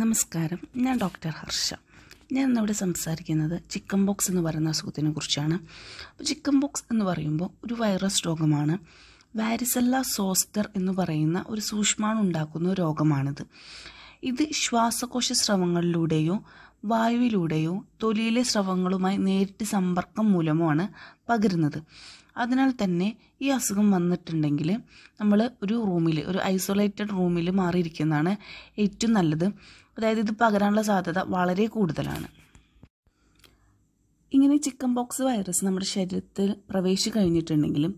നമസ്കാരം ഞാൻ ഡോക്ടർ ഹർഷ ഞാൻ ഇന്നിവിടെ സംസാരിക്കുന്നത് ചിക്കൻ ബോക്സ് എന്ന് പറയുന്ന അസുഖത്തിനെ കുറിച്ചാണ് ചിക്കൻ ബോക്സ് എന്ന് പറയുമ്പോൾ ഒരു വൈറസ് രോഗമാണ് വാരിസെല്ല സോസ്റ്റർ എന്ന് പറയുന്ന ഒരു സൂക്ഷ്മാണുണ്ടാക്കുന്ന രോഗമാണിത് ഇത് ശ്വാസകോശ സ്രവങ്ങളിലൂടെയോ വായുവിലൂടെയോ തൊലിയിലെ സ്രവങ്ങളുമായി നേരിട്ട് സമ്പർക്കം മൂലമാണ് പകരുന്നത് അതിനാൽ തന്നെ ഈ അസുഖം വന്നിട്ടുണ്ടെങ്കിൽ നമ്മൾ ഒരു റൂമിൽ ഒരു ഐസൊലേറ്റഡ് റൂമിൽ മാറിയിരിക്കുന്നതാണ് ഏറ്റവും നല്ലത് അതായത് ഇത് പകരാനുള്ള സാധ്യത വളരെ കൂടുതലാണ് ഇങ്ങനെ ചിക്കൻ പോക്സ് വൈറസ് നമ്മുടെ ശരീരത്തിൽ പ്രവേശി കഴിഞ്ഞിട്ടുണ്ടെങ്കിലും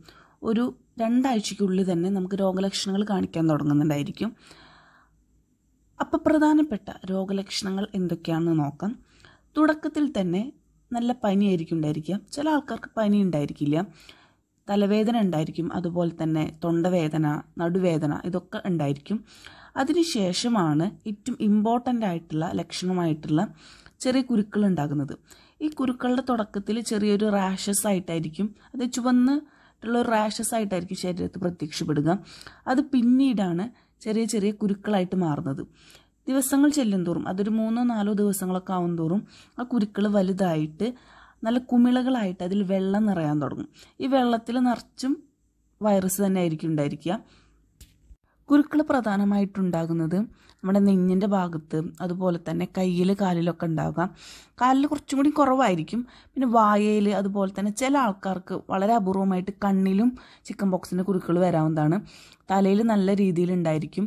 ഒരു രണ്ടാഴ്ചയ്ക്കുള്ളിൽ തന്നെ നമുക്ക് രോഗലക്ഷണങ്ങൾ കാണിക്കാൻ തുടങ്ങുന്നുണ്ടായിരിക്കും അപ്പോൾ പ്രധാനപ്പെട്ട രോഗലക്ഷണങ്ങൾ എന്തൊക്കെയാണെന്ന് നോക്കാം തുടക്കത്തിൽ തന്നെ നല്ല പനിയായിരിക്കും ഉണ്ടായിരിക്കുക ചില ആൾക്കാർക്ക് പനി ഉണ്ടായിരിക്കില്ല തലവേദന ഉണ്ടായിരിക്കും അതുപോലെ തന്നെ തൊണ്ടവേദന നടുവേദന ഇതൊക്കെ ഉണ്ടായിരിക്കും അതിനുശേഷമാണ് ഏറ്റവും ഇമ്പോർട്ടൻ്റ് ആയിട്ടുള്ള ലക്ഷണമായിട്ടുള്ള ചെറിയ കുരുക്കൾ ഉണ്ടാകുന്നത് ഈ കുരുക്കളുടെ തുടക്കത്തിൽ ചെറിയൊരു റാഷസ് ആയിട്ടായിരിക്കും അത് ചുവന്ന് ഉള്ള റാഷസ് ആയിട്ടായിരിക്കും ശരീരത്ത് പ്രത്യക്ഷപ്പെടുക അത് പിന്നീടാണ് ചെറിയ ചെറിയ കുരുക്കളായിട്ട് മാറുന്നത് ദിവസങ്ങൾ തോറും അതൊരു മൂന്നോ നാലോ ദിവസങ്ങളൊക്കെ ആവുന്തോറും ആ കുരുക്കൾ വലുതായിട്ട് നല്ല കുമിളകളായിട്ട് അതിൽ വെള്ളം നിറയാൻ തുടങ്ങും ഈ വെള്ളത്തിൽ നിറച്ചും വൈറസ് തന്നെ ആയിരിക്കും ഉണ്ടായിരിക്കുക കുരുക്കൾ പ്രധാനമായിട്ടുണ്ടാകുന്നത് നമ്മുടെ നെഞ്ഞിൻ്റെ ഭാഗത്ത് അതുപോലെ തന്നെ കയ്യിൽ കാലിലൊക്കെ ഉണ്ടാവുക കാലിൽ കുറച്ചും കൂടി കുറവായിരിക്കും പിന്നെ വായയിൽ അതുപോലെ തന്നെ ചില ആൾക്കാർക്ക് വളരെ അപൂർവമായിട്ട് കണ്ണിലും ചിക്കൻ ബോക്സിൻ്റെ കുരുക്കൾ വരാവുന്നതാണ് തലയിൽ നല്ല രീതിയിൽ ഉണ്ടായിരിക്കും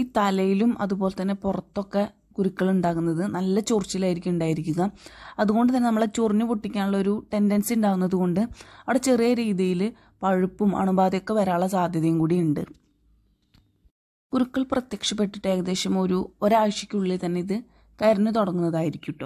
ഈ തലയിലും അതുപോലെ തന്നെ പുറത്തൊക്കെ കുരുക്കൾ ഉണ്ടാകുന്നത് നല്ല ചൊറിച്ചിലായിരിക്കും ഉണ്ടായിരിക്കുക അതുകൊണ്ട് തന്നെ നമ്മളെ ചൊറിഞ്ഞു പൊട്ടിക്കാനുള്ള ഒരു ടെൻഡൻസി ഉണ്ടാകുന്നത് കൊണ്ട് അവിടെ ചെറിയ രീതിയിൽ പഴുപ്പും അണുബാധയൊക്കെ വരാനുള്ള സാധ്യതയും കൂടി ഉണ്ട് കുരുക്കൾ പ്രത്യക്ഷപ്പെട്ടിട്ട് ഏകദേശം ഒരു ഒരാഴ്ചയ്ക്കുള്ളിൽ തന്നെ ഇത് കരിഞ്ഞു തുടങ്ങുന്നതായിരിക്കും കേട്ടോ